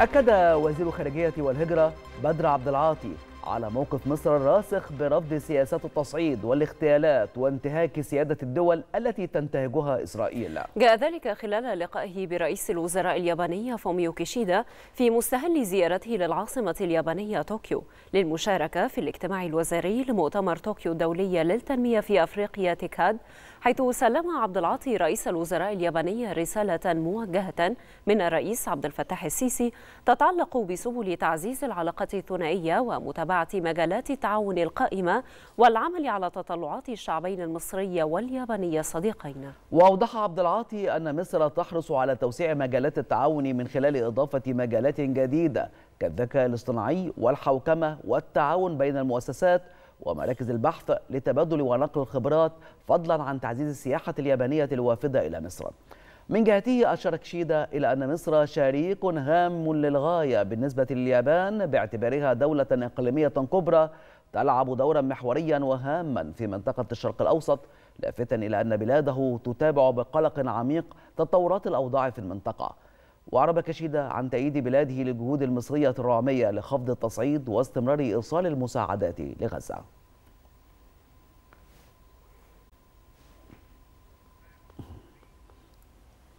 أكد وزير الخارجية والهجرة بدر عبد العاطي على موقف مصر الراسخ برفض سياسات التصعيد والاغتيالات وانتهاك سيادة الدول التي تنتهجها إسرائيل جاء ذلك خلال لقائه برئيس الوزراء الياباني فوميو كيشيدا في مستهل زيارته للعاصمة اليابانية طوكيو للمشاركة في الاجتماع الوزاري لمؤتمر طوكيو الدولية للتنمية في أفريقيا تيكاد حيث سلم عبد العاطي رئيس الوزراء الياباني رسالة موجهة من الرئيس عبد الفتاح السيسي تتعلق بسبل تعزيز العلاقة الثنائية ومتابعة مجالات التعاون القائمة والعمل على تطلعات الشعبين المصري والياباني الصديقين وأوضح عبد العاطي أن مصر تحرص على توسيع مجالات التعاون من خلال إضافة مجالات جديدة كالذكاء الاصطناعي والحوكمة والتعاون بين المؤسسات ومراكز البحث لتبادل ونقل الخبرات فضلا عن تعزيز السياحة اليابانية الوافدة إلى مصر من جهته أشار كشيدا إلى أن مصر شريك هام للغاية بالنسبة لليابان باعتبارها دولة إقليمية كبرى تلعب دورا محوريا وهاما في منطقة الشرق الأوسط لافتا إلى أن بلاده تتابع بقلق عميق تطورات الأوضاع في المنطقة وعرب كشيدة عن تأييد بلاده للجهود المصرية الرامية لخفض التصعيد واستمرار إيصال المساعدات لغزة